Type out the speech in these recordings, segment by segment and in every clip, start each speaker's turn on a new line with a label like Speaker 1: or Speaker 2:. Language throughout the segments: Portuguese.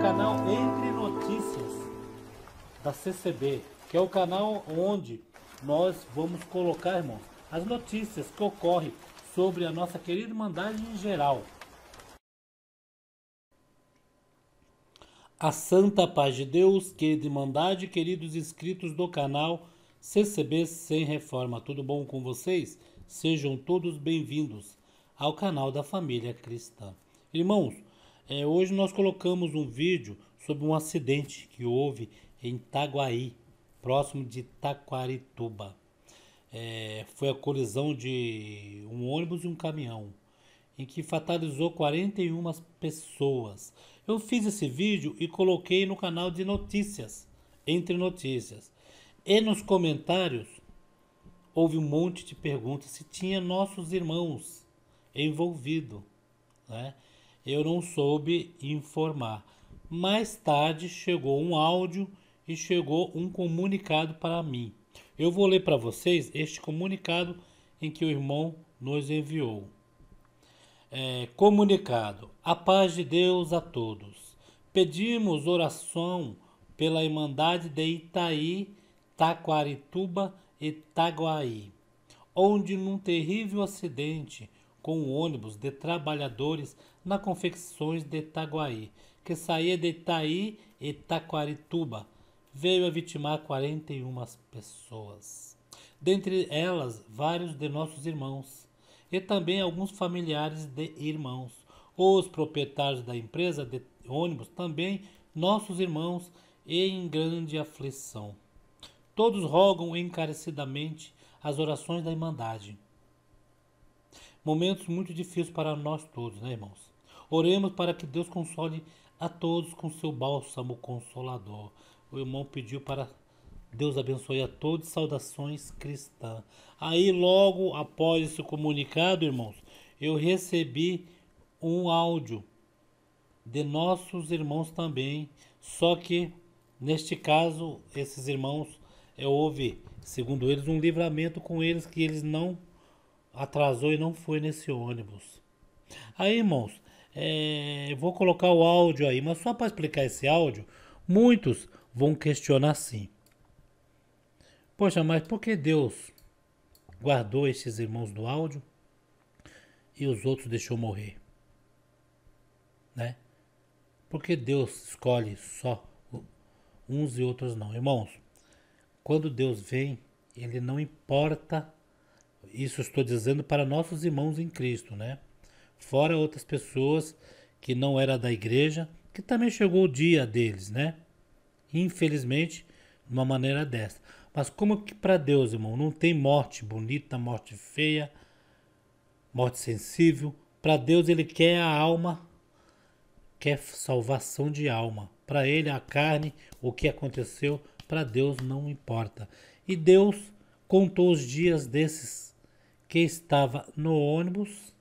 Speaker 1: canal Entre Notícias da CCB, que é o canal onde nós vamos colocar, irmãos, as notícias que ocorrem sobre a nossa querida Irmandade em geral. A santa paz de Deus, querida Irmandade, queridos inscritos do canal CCB Sem Reforma, tudo bom com vocês? Sejam todos bem-vindos ao canal da Família Cristã. Irmãos, é, hoje nós colocamos um vídeo sobre um acidente que houve em Itaguaí, próximo de Taquarituba. É, foi a colisão de um ônibus e um caminhão, em que fatalizou 41 pessoas. Eu fiz esse vídeo e coloquei no canal de notícias, entre notícias. E nos comentários houve um monte de perguntas se tinha nossos irmãos envolvido, né? eu não soube informar. Mais tarde chegou um áudio e chegou um comunicado para mim. Eu vou ler para vocês este comunicado em que o irmão nos enviou. É, comunicado: A paz de Deus a todos. Pedimos oração pela Irmandade de Itaí, Taquarituba e Taguaí, onde num terrível acidente com um ônibus de trabalhadores na confecções de Itaguaí, que saía de Itaí e Taquarituba, veio a vitimar 41 pessoas. Dentre elas, vários de nossos irmãos e também alguns familiares de irmãos. Os proprietários da empresa de ônibus também nossos irmãos e em grande aflição. Todos rogam encarecidamente as orações da Irmandade. Momentos muito difíceis para nós todos, né, irmãos? Oremos para que Deus console a todos com seu bálsamo consolador. O irmão pediu para Deus abençoe a todos, saudações cristãs. Aí, logo após esse comunicado, irmãos, eu recebi um áudio de nossos irmãos também, só que neste caso, esses irmãos, houve, segundo eles, um livramento com eles que eles não atrasou e não foi nesse ônibus. Aí, irmãos, é, vou colocar o áudio aí, mas só para explicar esse áudio, muitos vão questionar sim. Poxa, mas por que Deus guardou estes irmãos do áudio e os outros deixou morrer? Né? Por que Deus escolhe só uns e outros não? Irmãos, quando Deus vem, ele não importa isso estou dizendo para nossos irmãos em Cristo, né? Fora outras pessoas que não era da igreja, que também chegou o dia deles, né? Infelizmente, de uma maneira dessa. Mas como que para Deus, irmão, não tem morte bonita, morte feia, morte sensível? Para Deus ele quer a alma, quer salvação de alma. Para ele a carne, o que aconteceu, para Deus não importa. E Deus contou os dias desses que estava no ônibus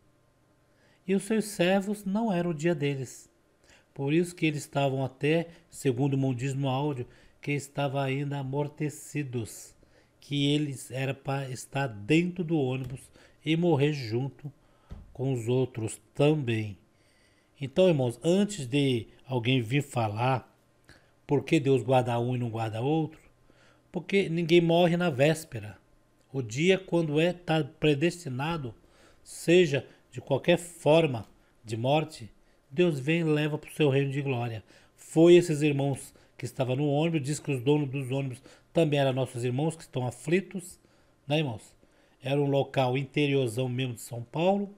Speaker 1: e os seus servos não era o dia deles. Por isso que eles estavam até, segundo o mundismo áudio, que estavam ainda amortecidos, que eles era para estar dentro do ônibus e morrer junto com os outros também. Então, irmãos, antes de alguém vir falar por que Deus guarda um e não guarda outro, porque ninguém morre na véspera. O dia quando é tá predestinado, seja de qualquer forma de morte, Deus vem e leva para o seu reino de glória. Foi esses irmãos que estavam no ônibus, diz que os donos dos ônibus também eram nossos irmãos que estão aflitos, né, irmãos? Era um local interiorzão mesmo de São Paulo.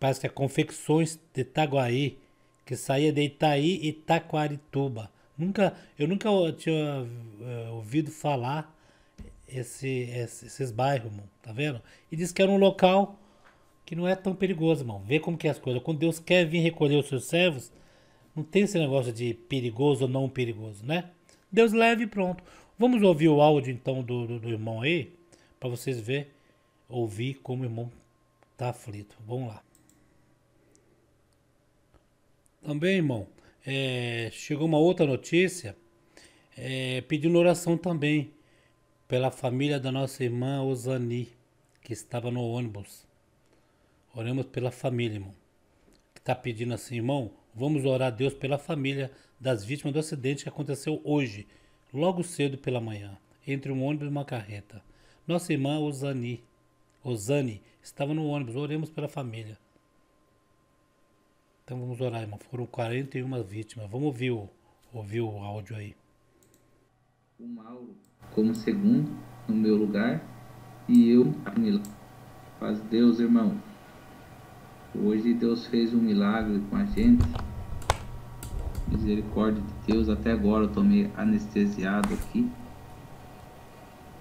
Speaker 1: Parece que é confecções de Itaguaí, que saía de Itaí e Taquarituba. Nunca, eu nunca tinha uh, ouvido falar esse, esse, esses bairros, mano, tá vendo? E diz que era um local que não é tão perigoso, irmão. Vê como que é as coisas. Quando Deus quer vir recolher os seus servos, não tem esse negócio de perigoso ou não perigoso, né? Deus leve e pronto. Vamos ouvir o áudio então do, do, do irmão aí, para vocês ver, ouvir como o irmão tá aflito. Vamos lá. Também, irmão, é, chegou uma outra notícia é, pedindo oração também pela família da nossa irmã Osani, que estava no ônibus. Oremos pela família, irmão. Está pedindo assim, irmão, vamos orar a Deus pela família das vítimas do acidente que aconteceu hoje, logo cedo pela manhã, entre um ônibus e uma carreta. Nossa irmã Osani, Osani estava no ônibus, oremos pela família. Então vamos orar, irmão. Foram 41 vítimas. Vamos ouvir o, ouvir o áudio aí o Mauro
Speaker 2: como segundo
Speaker 1: no meu lugar e eu um milagre.
Speaker 2: Faz Deus, irmão. Hoje Deus fez um milagre com a gente. Misericórdia de Deus, até agora eu tomei anestesiado aqui.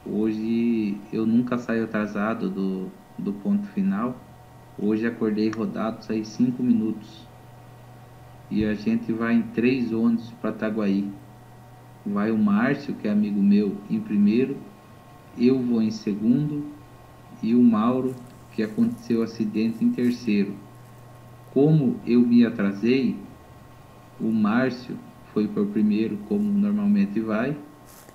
Speaker 2: Hoje eu nunca saio atrasado do, do ponto final. Hoje acordei rodado, saí cinco minutos. E a gente vai em três ônibus para Taguaí vai o Márcio, que é amigo meu, em primeiro, eu vou em segundo e o Mauro, que aconteceu o acidente, em terceiro. Como eu me atrasei, o Márcio foi por primeiro, como normalmente vai,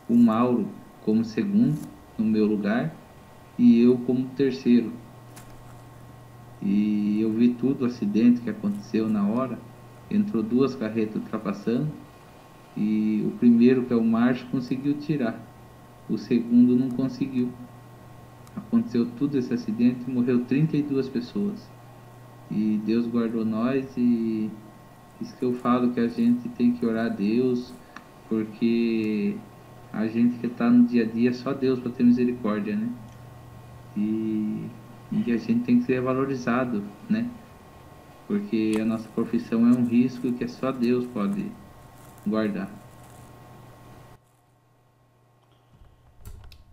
Speaker 2: o Mauro como segundo, no meu lugar, e eu como terceiro. E eu vi tudo o acidente que aconteceu na hora, entrou duas carretas ultrapassando, e o primeiro, que é o Marte, conseguiu tirar. O segundo não conseguiu. Aconteceu tudo esse acidente e morreu 32 pessoas. E Deus guardou nós e isso que eu falo que a gente tem que orar a Deus, porque a gente que está no dia a dia é só Deus para ter misericórdia, né? E, e a gente tem que ser valorizado, né? Porque a nossa profissão é um risco que é só Deus pode Guardar.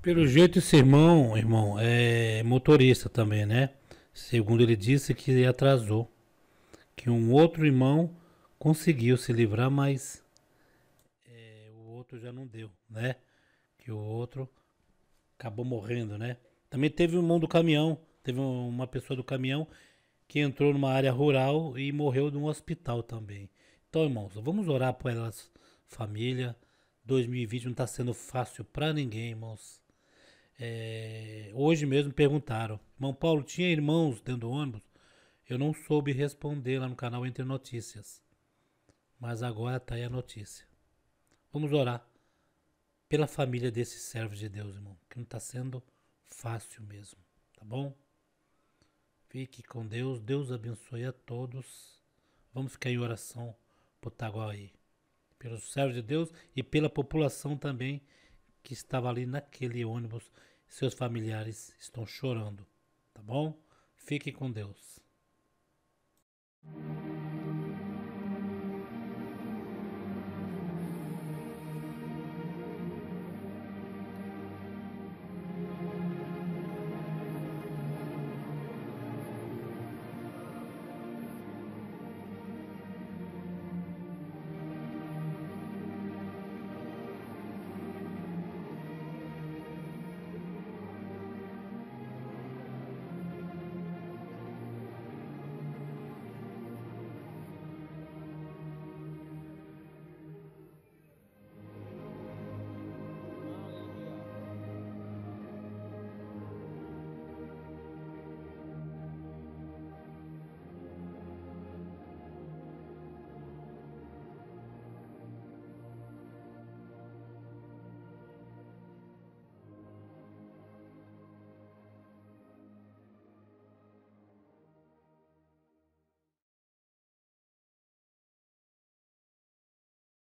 Speaker 1: Pelo jeito, esse irmão, irmão, é motorista também, né? Segundo ele disse que atrasou. Que um outro irmão conseguiu se livrar, mas é, o outro já não deu, né? Que o outro acabou morrendo, né? Também teve um irmão do caminhão, teve uma pessoa do caminhão que entrou numa área rural e morreu num hospital também. Então, irmãos, vamos orar por elas, família. 2020 não está sendo fácil para ninguém, irmãos. É, hoje mesmo perguntaram, irmão Paulo, tinha irmãos dentro do ônibus? Eu não soube responder lá no canal Entre Notícias. Mas agora está aí a notícia. Vamos orar pela família desses servos de Deus, irmão, que não está sendo fácil mesmo, tá bom? Fique com Deus, Deus abençoe a todos. Vamos ficar em oração Potaguaí, pelos servos de Deus e pela população também que estava ali naquele ônibus. Seus familiares estão chorando, tá bom? Fique com Deus.